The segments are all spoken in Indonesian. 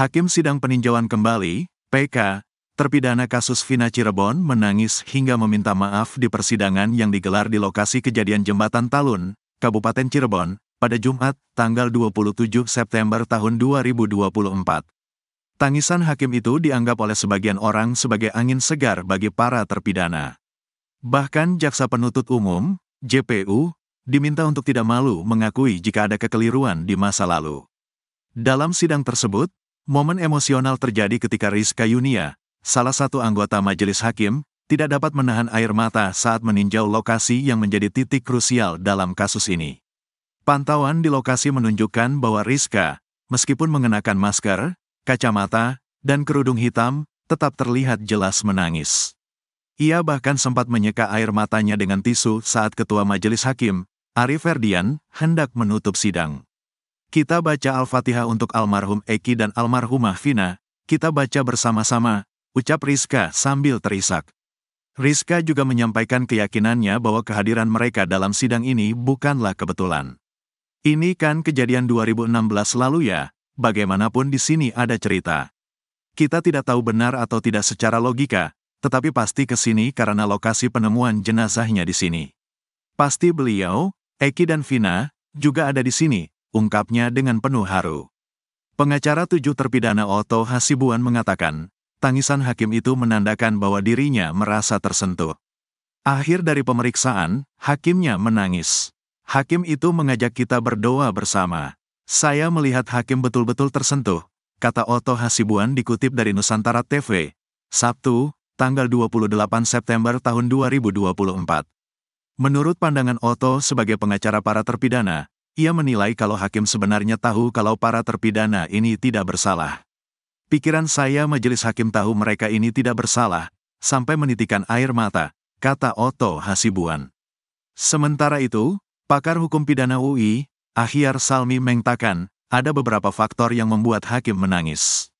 Hakim sidang peninjauan kembali, PK, terpidana kasus Vina Cirebon menangis hingga meminta maaf di persidangan yang digelar di lokasi kejadian Jembatan Talun, Kabupaten Cirebon, pada Jumat, tanggal 27 September tahun 2024. Tangisan hakim itu dianggap oleh sebagian orang sebagai angin segar bagi para terpidana. Bahkan jaksa penuntut umum, JPU, diminta untuk tidak malu mengakui jika ada kekeliruan di masa lalu. Dalam sidang tersebut, Momen emosional terjadi ketika Rizka Yunia, salah satu anggota majelis hakim, tidak dapat menahan air mata saat meninjau lokasi yang menjadi titik krusial dalam kasus ini. Pantauan di lokasi menunjukkan bahwa Rizka, meskipun mengenakan masker, kacamata, dan kerudung hitam, tetap terlihat jelas menangis. Ia bahkan sempat menyeka air matanya dengan tisu saat Ketua Majelis Hakim, Arif Ferdian, hendak menutup sidang. Kita baca Al-Fatihah untuk almarhum Eki dan almarhumah Vina, kita baca bersama-sama, ucap Rizka sambil terisak. Rizka juga menyampaikan keyakinannya bahwa kehadiran mereka dalam sidang ini bukanlah kebetulan. Ini kan kejadian 2016 lalu ya, bagaimanapun di sini ada cerita. Kita tidak tahu benar atau tidak secara logika, tetapi pasti ke sini karena lokasi penemuan jenazahnya di sini. Pasti beliau, Eki dan Vina, juga ada di sini, ungkapnya dengan penuh haru. Pengacara tujuh terpidana Otto Hasibuan mengatakan, tangisan hakim itu menandakan bahwa dirinya merasa tersentuh. Akhir dari pemeriksaan, hakimnya menangis. Hakim itu mengajak kita berdoa bersama. Saya melihat hakim betul-betul tersentuh, kata Otto Hasibuan dikutip dari Nusantara TV, Sabtu, tanggal 28 September tahun 2024. Menurut pandangan Otto sebagai pengacara para terpidana, ia menilai kalau hakim sebenarnya tahu kalau para terpidana ini tidak bersalah. Pikiran saya majelis hakim tahu mereka ini tidak bersalah, sampai menitikan air mata, kata Otto Hasibuan. Sementara itu, pakar hukum pidana UI, Ahyar Salmi mengatakan, ada beberapa faktor yang membuat hakim menangis.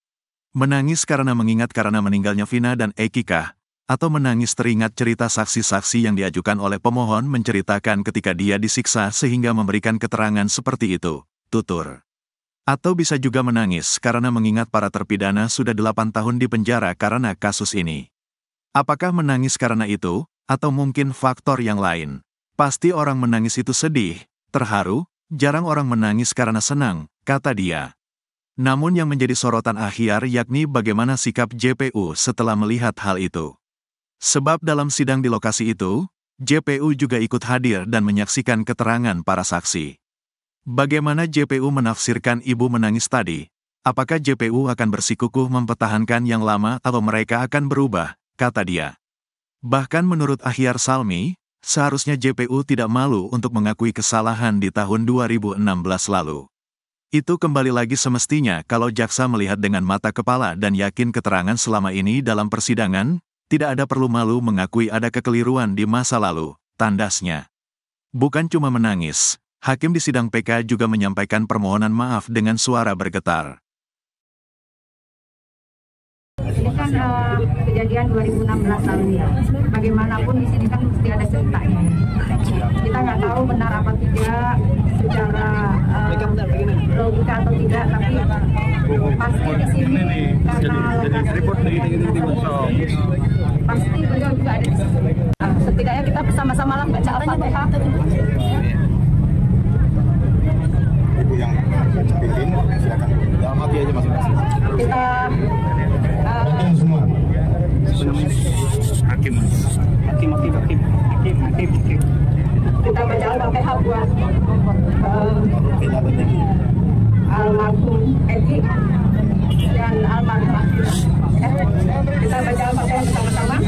Menangis karena mengingat karena meninggalnya Vina dan Ekika, atau menangis teringat cerita saksi-saksi yang diajukan oleh pemohon menceritakan ketika dia disiksa sehingga memberikan keterangan seperti itu, tutur. Atau bisa juga menangis karena mengingat para terpidana sudah 8 tahun di penjara karena kasus ini. Apakah menangis karena itu, atau mungkin faktor yang lain? Pasti orang menangis itu sedih, terharu, jarang orang menangis karena senang, kata dia. Namun yang menjadi sorotan akhir yakni bagaimana sikap JPU setelah melihat hal itu. Sebab dalam sidang di lokasi itu, JPU juga ikut hadir dan menyaksikan keterangan para saksi. Bagaimana JPU menafsirkan ibu menangis tadi? Apakah JPU akan bersikukuh mempertahankan yang lama atau mereka akan berubah, kata dia. Bahkan menurut Ahyar Salmi, seharusnya JPU tidak malu untuk mengakui kesalahan di tahun 2016 lalu. Itu kembali lagi semestinya kalau jaksa melihat dengan mata kepala dan yakin keterangan selama ini dalam persidangan, tidak ada perlu malu mengakui ada kekeliruan di masa lalu, tandasnya. Bukan cuma menangis, hakim di sidang PK juga menyampaikan permohonan maaf dengan suara bergetar. Ini kan uh, kejadian 2016 lalu ya. Bagaimanapun di sini kan mesti ada ceritanya. Kita nggak tahu benar apa tidak secara logika atau tidak tapi pasti di sini pasti beliau juga ada di sini ah, setidaknya kita bersama-sama lah baca al-fatihah ibu yang pimpin silakan dalam hati aja kita uh, semua hakim hakim hakim hakim hakim hakim kita baca al-fatihah buat Egi dan eh, kita baca al bersama-sama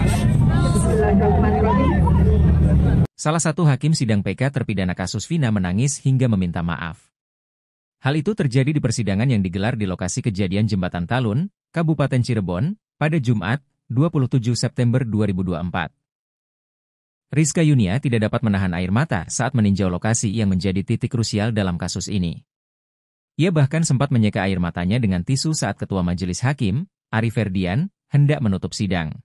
Salah satu hakim sidang PK terpidana kasus Vina menangis hingga meminta maaf. Hal itu terjadi di persidangan yang digelar di lokasi kejadian Jembatan Talun, Kabupaten Cirebon, pada Jumat, 27 September 2024. Rizka Yunia tidak dapat menahan air mata saat meninjau lokasi yang menjadi titik krusial dalam kasus ini. Ia bahkan sempat menyeka air matanya dengan tisu saat Ketua Majelis Hakim, Ari Ferdian, hendak menutup sidang.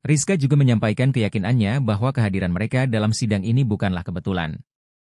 Rizka juga menyampaikan keyakinannya bahwa kehadiran mereka dalam sidang ini bukanlah kebetulan.